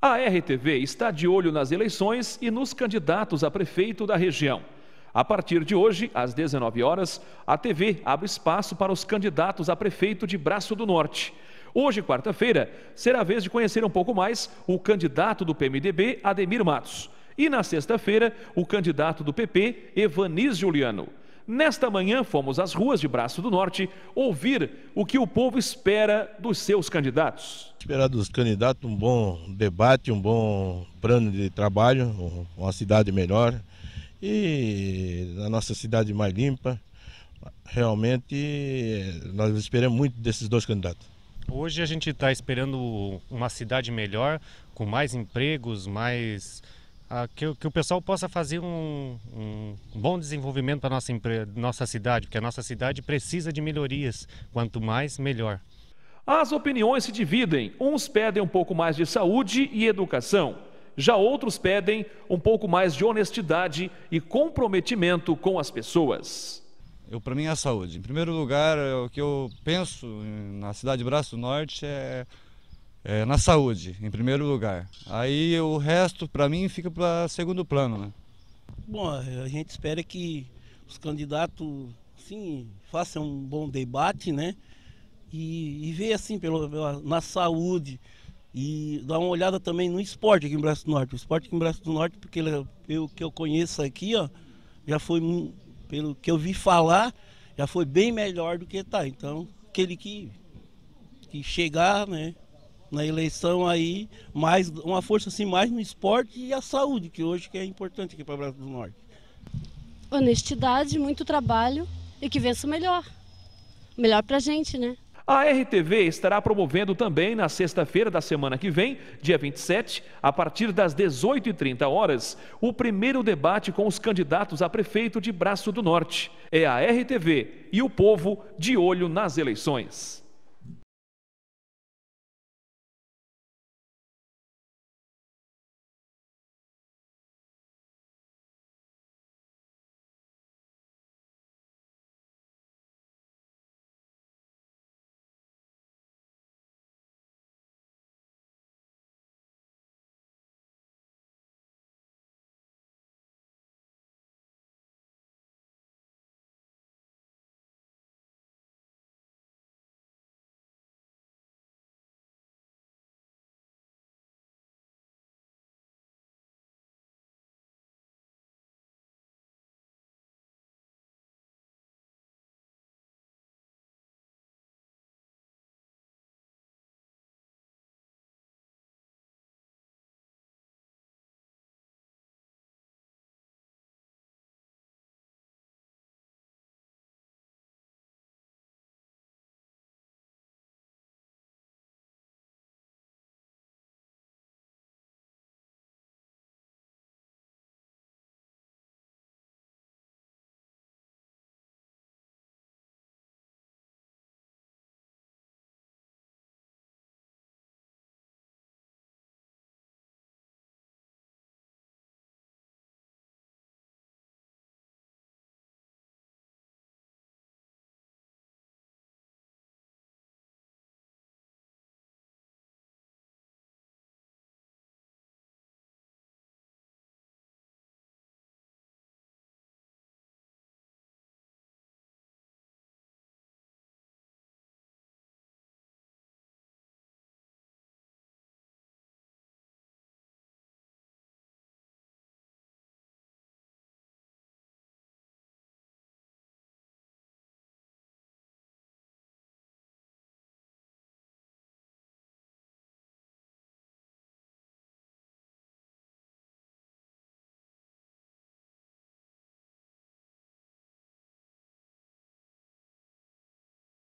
A RTV está de olho nas eleições e nos candidatos a prefeito da região. A partir de hoje, às 19 horas, a TV abre espaço para os candidatos a prefeito de Braço do Norte. Hoje, quarta-feira, será a vez de conhecer um pouco mais o candidato do PMDB, Ademir Matos. E na sexta-feira, o candidato do PP, Evanis Juliano. Nesta manhã, fomos às ruas de Braço do Norte ouvir o que o povo espera dos seus candidatos. Esperar dos candidatos um bom debate, um bom plano de trabalho, uma cidade melhor e a nossa cidade mais limpa. Realmente, nós esperamos muito desses dois candidatos. Hoje a gente está esperando uma cidade melhor, com mais empregos, mais ah, que, que, o pessoal possa fazer um, um bom desenvolvimento para nossa nossa cidade, porque a nossa cidade precisa de melhorias, quanto mais melhor. As opiniões se dividem. Uns pedem um pouco mais de saúde e educação. Já outros pedem um pouco mais de honestidade e comprometimento com as pessoas. Eu para mim é a saúde. Em primeiro lugar, é o que eu penso eh, na cidade de Braço do Norte é é, na saúde, em primeiro lugar. Aí o resto, para mim, fica para segundo plano. Né? Bom, é, a gente espera que os candidatos sim, façam um bom debate, né? E, e ver assim pelo, pela, na saúde e dar uma olhada também no esporte aqui em Braço do Norte. O esporte aqui em Braço do Norte, porque ele, é, pelo que eu conheço aqui, ó, já foi, pelo que eu vi falar, já foi bem melhor do que está Então, aquele que, que chegar, né? na eleição aí, mais uma força assim mais no esporte e a saúde, que hoje que é importante aqui para o Brasil do Norte. Honestidade, muito trabalho e que vença o melhor. Melhor para a gente, né? A RTV estará promovendo também na sexta-feira da semana que vem, dia 27, a partir das 18h30 horas, o primeiro debate com os candidatos a prefeito de Braço do Norte. É a RTV e o povo de olho nas eleições.